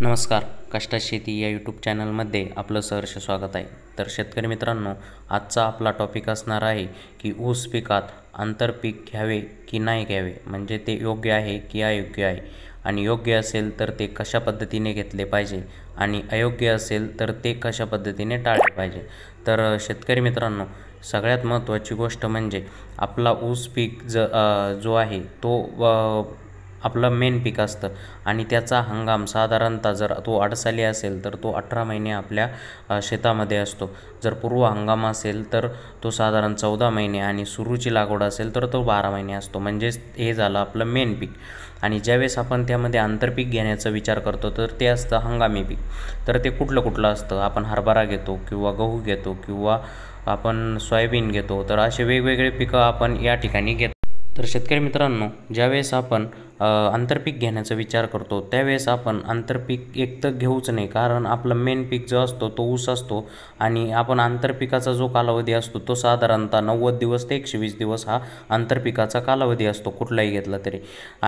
नमस्कार कष्टा शेती या यूट्यूब चॅनलमध्ये आपलं सहर्ष स्वागत आहे तर शेतकरी मित्रांनो आजचा आपला टॉपिक असणार आहे की ऊस पिकात आंतरपीक घ्यावे की नाही घ्यावे म्हणजे ते योग्य आहे की अयोग्य आहे आणि योग्य असेल तर ते कशा पद्धतीने घेतले पाहिजे आणि अयोग्य असेल तर ते कशा पद्धतीने टाळले पाहिजे तर शेतकरी मित्रांनो सगळ्यात महत्त्वाची गोष्ट म्हणजे आपला ऊस पीक ज जो आहे तो आपलं मेन पीक असतं आणि त्याचा हंगाम साधारणतः जर तो अडसाली असेल तर तो अठरा महिने आपल्या शेतामध्ये असतो जर पूर्व हंगाम असेल तर तो साधारण चौदा महिने आणि सुरूची लागवड असेल तर तो बारा महिने असतो म्हणजेच हे झालं आपलं मेन पीक आणि ज्यावेळेस आपण त्यामध्ये आंतरपीक घेण्याचा विचार करतो तर ते असतं हंगामी पीक तर ते कुठलं कुठलं असतं आपण हरभरा घेतो किंवा गहू घेतो किंवा आपण सोयाबीन घेतो तर असे वेगवेगळे पिकं आपण या ठिकाणी घेतो तर शेतकरी मित्रांनो ज्यावेळेस आपण आंतरपीक घेण्याचा विचार करतो त्यावेळेस आपण आंतरपीक एक तर घेऊच नाही कारण आपला मेन पीक जो असतो तो ऊस असतो आणि आपण आंतरपिकाचा जो कालावधी असतो तो साधारणतः नव्वद दिवस ते एकशे वीस दिवस हा आंतरपिकाचा कालावधी असतो कुठलाही घेतला तरी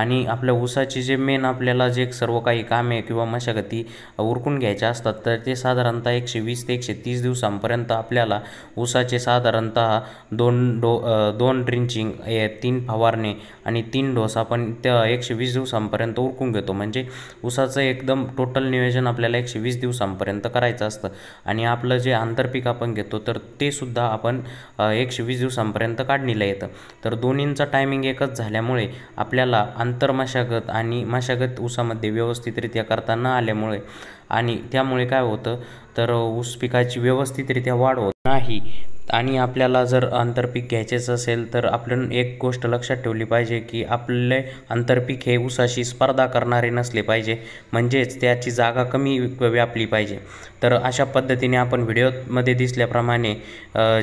आणि आपल्या ऊसाची जे मेन आपल्याला जे सर्व काही कामे किंवा मशागती उरकून घ्यायच्या असतात तर ते साधारणतः एकशे वीस ते एकशे तीस दिवसांपर्यंत आपल्याला ऊसाचे साधारणतः दोन डो दोन ड्रिंचिंग तीन फवारणे आणि तीन डोस आपण त्या एक एकशे वीस दिवसांपर्यंत उरकून घेतो म्हणजे उसाचं एकदम टोटल नियोजन आपल्याला एकशे वीस दिवसांपर्यंत करायचं असतं आणि आपलं जे आंतरपीक आपण घेतो तर ते सुद्धा आपण एकशे वीस दिवसांपर्यंत काढणीला येतं तर दोन्हींचा टायमिंग एकच झाल्यामुळे आपल्याला आंतरमशागत आणि मशागत ऊसामध्ये व्यवस्थितरित्या करता न आल्यामुळे आणि त्यामुळे काय होतं तर ऊस पिकाची व्यवस्थितरित्या वाढ होत नाही आणि आपल्याला जर आंतरपीक घ्यायचेच असेल तर आपण एक गोष्ट लक्षात ठेवली पाहिजे की आपले आंतरपीक हे ऊसाशी स्पर्धा करणारे नसले पाहिजे म्हणजेच त्याची जागा कमी व्यापली पाहिजे तर अशा पद्धतीने आपण व्हिडिओमध्ये दिसल्याप्रमाणे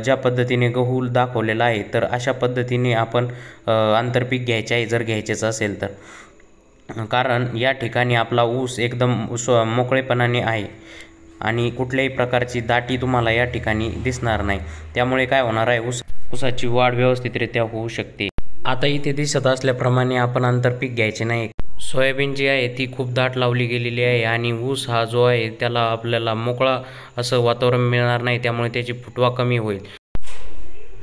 ज्या पद्धतीने गहू दाखवलेला आहे तर अशा पद्धतीने आपण आंतरपीक घ्यायचे आहे जर घ्यायचेच असेल तर कारण या ठिकाणी आपला ऊस एकदम मोकळेपणाने आहे आणि कुठल्याही प्रकारची दाटी तुम्हाला या ठिकाणी दिसणार नाही त्यामुळे काय होणार आहे ऊस ऊसाची वाढ व्यवस्थितरित्या होऊ शकते आता इथे दिसत असल्याप्रमाणे आपण आंतरपीक घ्यायचे नाही सोयाबीन जी आहे ती खूप दाट लावली गेलेली आहे आणि ऊस हा जो आहे त्याला आपल्याला मोकळा असं वातावरण मिळणार नाही त्यामुळे त्याची फुटवा कमी होईल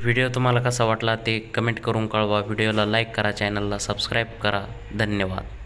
व्हिडिओ तुम्हाला कसा वाटला ते कमेंट करून कळवा व्हिडिओला लाईक करा चॅनलला सबस्क्राईब करा धन्यवाद